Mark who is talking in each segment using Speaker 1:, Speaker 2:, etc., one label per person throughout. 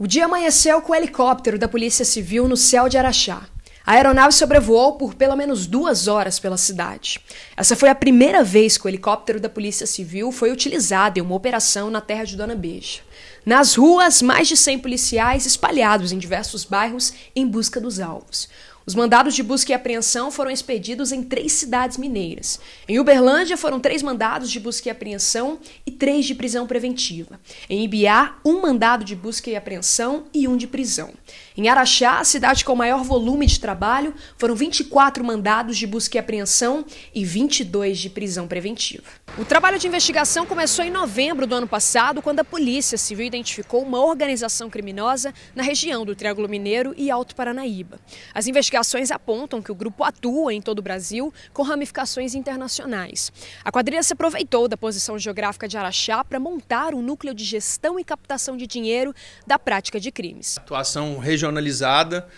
Speaker 1: O dia amanheceu com o helicóptero da Polícia Civil no céu de Araxá. A aeronave sobrevoou por pelo menos duas horas pela cidade. Essa foi a primeira vez que o helicóptero da Polícia Civil foi utilizado em uma operação na terra de Dona Beija. Nas ruas, mais de 100 policiais espalhados em diversos bairros em busca dos alvos. Os mandados de busca e apreensão foram expedidos em três cidades mineiras. Em Uberlândia foram três mandados de busca e apreensão e três de prisão preventiva. Em Ibiá, um mandado de busca e apreensão e um de prisão. Em Araxá, a cidade com maior volume de trabalho, foram 24 mandados de busca e apreensão e 22 de prisão preventiva. O trabalho de investigação começou em novembro do ano passado, quando a Polícia Civil identificou uma organização criminosa na região do Triângulo Mineiro e Alto Paranaíba. As investigações Investigações apontam que o grupo atua em todo o Brasil com ramificações internacionais. A quadrilha se aproveitou da posição geográfica de Araxá para montar um núcleo de gestão e captação de dinheiro da prática de crimes.
Speaker 2: Atuação regionalizada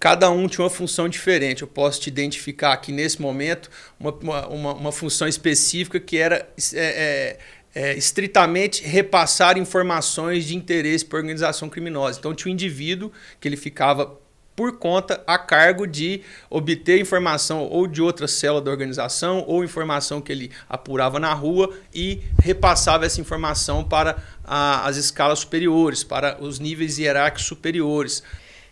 Speaker 2: cada um tinha uma função diferente. Eu posso te identificar aqui nesse momento uma, uma, uma função específica que era é, é, é, estritamente repassar informações de interesse para a organização criminosa. Então tinha um indivíduo que ele ficava por conta a cargo de obter informação ou de outra célula da organização ou informação que ele apurava na rua e repassava essa informação para a, as escalas superiores, para os níveis hierárquicos superiores.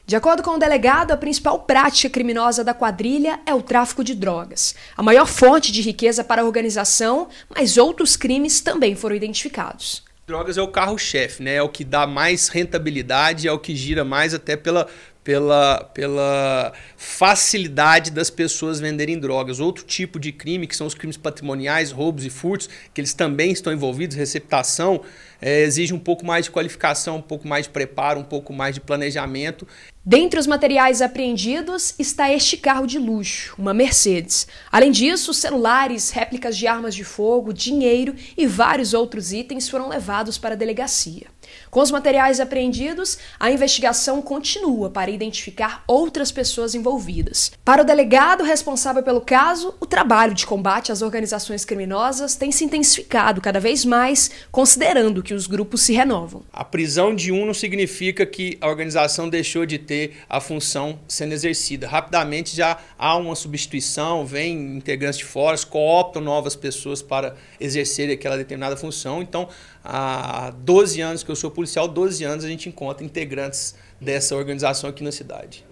Speaker 1: De acordo com o delegado, a principal prática criminosa da quadrilha é o tráfico de drogas, a maior fonte de riqueza para a organização, mas outros crimes também foram identificados.
Speaker 2: Drogas é o carro-chefe, né? É o que dá mais rentabilidade, é o que gira mais até pela, pela, pela facilidade das pessoas venderem drogas. Outro tipo de crime, que são os crimes patrimoniais, roubos e furtos, que eles também estão envolvidos, receptação, é, exige um pouco mais de qualificação, um pouco mais de preparo, um pouco mais de planejamento.
Speaker 1: Dentre os materiais apreendidos está este carro de luxo, uma Mercedes. Além disso, celulares, réplicas de armas de fogo, dinheiro e vários outros itens foram levados para a delegacia. Com os materiais apreendidos, a investigação continua para identificar outras pessoas envolvidas. Para o delegado responsável pelo caso, o trabalho de combate às organizações criminosas tem se intensificado cada vez mais, considerando que os grupos se renovam.
Speaker 2: A prisão de um não significa que a organização deixou de ter a função sendo exercida. Rapidamente já há uma substituição, vem integrantes de fora, cooptam novas pessoas para exercer aquela determinada função. Então, há 12 anos que eu sou policial, 12 anos a gente encontra integrantes dessa organização aqui na cidade.